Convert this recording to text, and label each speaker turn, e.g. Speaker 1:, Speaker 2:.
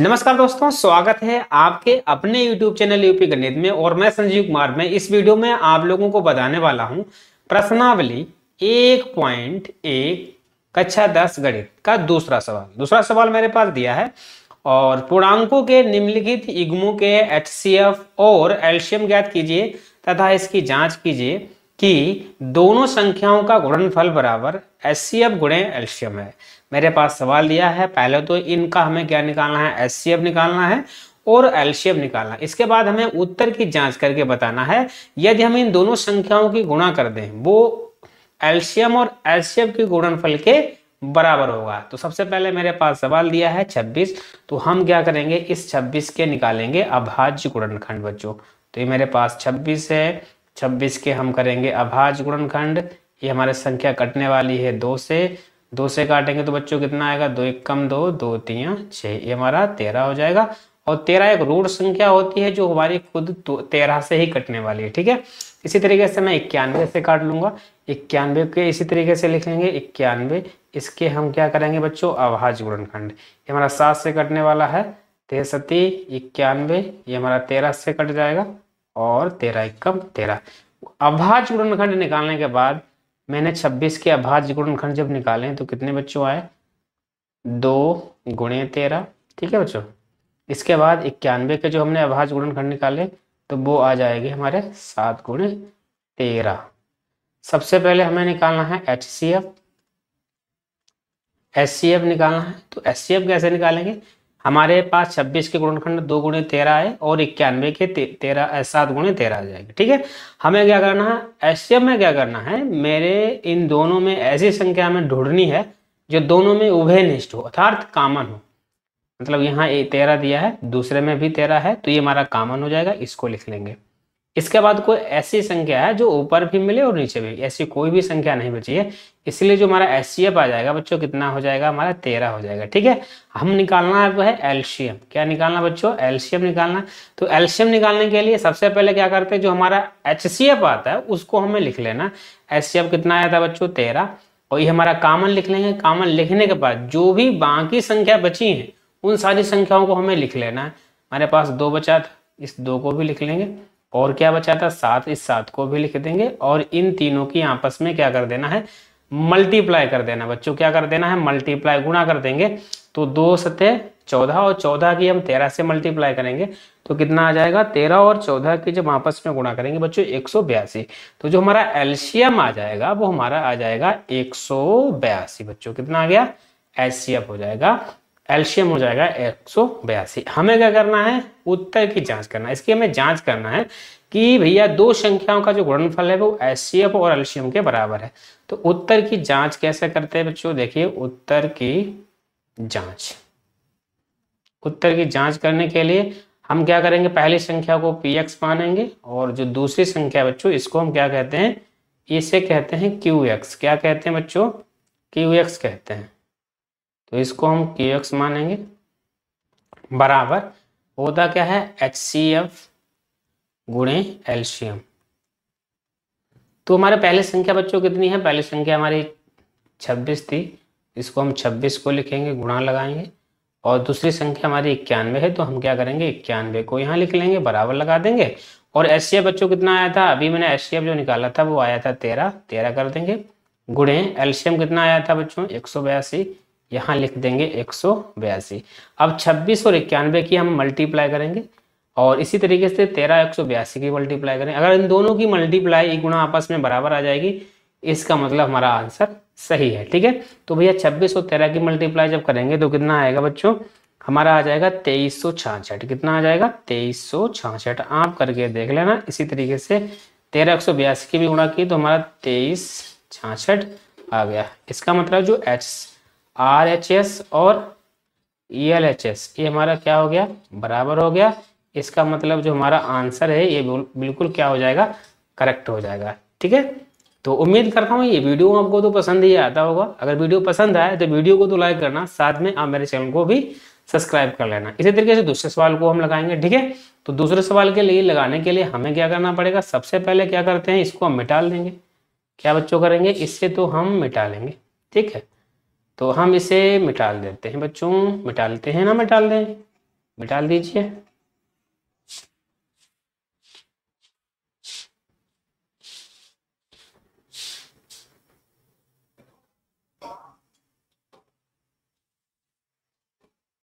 Speaker 1: नमस्कार दोस्तों स्वागत है आपके अपने YouTube चैनल यूपी गणित में और मैं संजीव कुमार में इस वीडियो में आप लोगों को बताने वाला हूं प्रश्नावली एक पॉइंट एक कक्षा दस गणित का दूसरा सवाल दूसरा सवाल मेरे पास दिया है और पूर्णांकों के निम्नलिखित इग्मों के एच और एल्शियम ज्ञात कीजिए तथा इसकी जाँच कीजिए कि दोनों संख्याओं का गुणनफल बराबर एच सी गुणे एल्शियम है मेरे पास सवाल दिया है पहले तो इनका हमें क्या निकालना है एस निकालना है और एल्शियम निकालना इसके बाद हमें उत्तर की जांच करके बताना है यदि हम इन दोनों संख्याओं की गुणा कर दें वो एल्शियम और एल्शियम के गुणनफल के बराबर होगा तो सबसे पहले मेरे पास सवाल दिया है 26 तो हम क्या करेंगे इस 26 के निकालेंगे अभाज्य गुणनखंड बच्चों तो ये मेरे पास 26 है 26 के हम करेंगे अभाज्य गुणनखंड ये हमारे संख्या कटने वाली है दो से दो से काटेंगे तो बच्चों कितना आएगा दो एक कम दो दो तीन छः ये हमारा तेरह हो जाएगा और तेरह एक रूढ़ संख्या होती है जो हमारी खुद तेरह से ही कटने वाली है ठीक है इसी तरीके से मैं इक्यानवे से काट लूंगा इक्यानवे के इसी तरीके से लिख लेंगे इक्यानवे इसके हम क्या करेंगे बच्चों अभाज गुणनखंड ये हमारा सात से कटने वाला है तिरसती इक्यानवे ये हमारा तेरह से कट जाएगा और तेरह एक कम तेरह अभाज गुणनखंड निकालने के बाद मैंने 26 के अभाज्य गुणनखंड जब निकाले तो कितने बच्चों आए दो गुणे तेरह ठीक है बच्चों इसके बाद इक्यानवे के जो हमने अभाज्य गुणनखंड निकाले तो वो आ जाएगी हमारे सात गुणे तेरह सबसे पहले हमें निकालना है H C F S C F निकालना है तो एस सी एफ कैसे निकालेंगे हमारे पास 26 के गुणनखंड दो गुणे तेरह है और इक्यानवे के तेरह सात गुणे तेरह आ जाएगा ठीक है हमें क्या करना है ऐसे में क्या करना है मेरे इन दोनों में ऐसी संख्या में ढूंढनी है जो दोनों में उभय निष्ठ हो अर्थात कामन हो मतलब यहाँ तेरह दिया है दूसरे में भी तेरह है तो ये हमारा कामन हो जाएगा इसको लिख लेंगे इसके बाद कोई ऐसी संख्या है जो ऊपर भी मिले और नीचे भी ऐसी कोई भी संख्या नहीं बची है इसलिए जो हमारा एच आ जाएगा बच्चों कितना हो जाएगा हमारा तेरह हो जाएगा ठीक है हम निकालना है वो है एल्शियम क्या निकालना बच्चों एल्शियम निकालना तो एल्शियम निकालने के लिए सबसे पहले क्या करते हैं जो हमारा एच आता है उसको हमें लिख लेना एस कितना आया था बच्चों तेरह और ये हमारा कामन लिख लेंगे कामन लिखने के बाद जो भी बाकी संख्या बची है उन सारी संख्याओं को हमें लिख लेना है हमारे पास दो बचा था इस दो को भी लिख लेंगे और क्या बचा था सात इस सात को भी लिख देंगे और इन तीनों की आपस में क्या कर देना है मल्टीप्लाई कर देना बच्चों क्या कर देना है मल्टीप्लाई गुणा कर देंगे तो दो सतह चौदह और चौदह की हम तेरह से मल्टीप्लाई करेंगे तो कितना आ जाएगा तेरह और चौदह की जब आपस में गुणा करेंगे बच्चों एक सौ बयासी तो जो हमारा एल्शियम आ जाएगा वो हमारा आ जाएगा एक सौ बयासी बच्चों कितना आ गया एच हो जाएगा एल्शियम हो जाएगा एक हमें क्या करना है उत्तर की जांच करना है इसकी हमें जांच करना है कि भैया दो संख्याओं का जो गुणनफल है वो एचसीएफ और एल्शियम के बराबर है तो उत्तर की जांच कैसे करते हैं बच्चों देखिए उत्तर की जांच उत्तर की जांच करने के लिए हम क्या करेंगे पहली संख्या को पी एक्स मानेंगे और जो दूसरी संख्या बच्चों इसको हम क्या कहते हैं इसे कहते हैं क्यू एक्स क्या कहते हैं बच्चों क्यू एक्स कहते हैं तो इसको हम के एक्स मानेंगे बराबर होता क्या है एच सी एफ गुणे एल्शियम तो हमारे पहले संख्या बच्चों कितनी है पहली संख्या हमारी छब्बीस थी इसको हम छब्बीस को लिखेंगे गुणा लगाएंगे और दूसरी संख्या हमारी इक्यानवे है तो हम क्या करेंगे इक्यानवे को यहाँ लिख लेंगे बराबर लगा देंगे और एस बच्चों कितना आया था अभी मैंने एस जो निकाला था वो आया था तेरह तेरह कर देंगे गुणे एल्शियम कितना आया था बच्चों एक सौ बयासी यहाँ लिख देंगे एक सौ बयासी अब छब्बीस और इक्यानवे की हम मल्टीप्लाई करेंगे और इसी तरीके से तेरह एक सौ बयासी की मल्टीप्लाई करें अगर इन दोनों की मल्टीप्लाई एक गुणा आपस में बराबर आ जाएगी इसका मतलब हमारा आंसर सही है ठीक है तो भैया छब्बीस और तेरह की मल्टीप्लाई जब करेंगे तो कितना आएगा बच्चों हमारा आ जाएगा तेईस सौ छाछठ कितना आ जाएगा तेईस सौ छाछठ आप करके देख लेना इसी तरीके से तेरह एक सौ बयासी की भी गुणा की तो हमारा तेईस छाछठ आ गया इसका मतलब जो एच आर एच एस और ई एल एच एस ये हमारा क्या हो गया बराबर हो गया इसका मतलब जो हमारा आंसर है ये बिल्कुल क्या हो जाएगा करेक्ट हो जाएगा ठीक है तो उम्मीद करता हूँ ये वीडियो आपको तो पसंद ही आता होगा अगर वीडियो पसंद आए तो वीडियो को तो लाइक करना साथ में आप मेरे चैनल को भी सब्सक्राइब कर लेना इसी तरीके से दूसरे सवाल को हम लगाएंगे ठीक है तो दूसरे सवाल के लिए लगाने के लिए हमें क्या करना पड़ेगा सबसे पहले क्या करते हैं इसको हम मिटाल देंगे क्या बच्चों करेंगे इससे तो हम मिटा लेंगे ठीक है तो हम इसे मिटाल देते हैं बच्चों मिटालते हैं ना मिटाल दें मिटाल दीजिए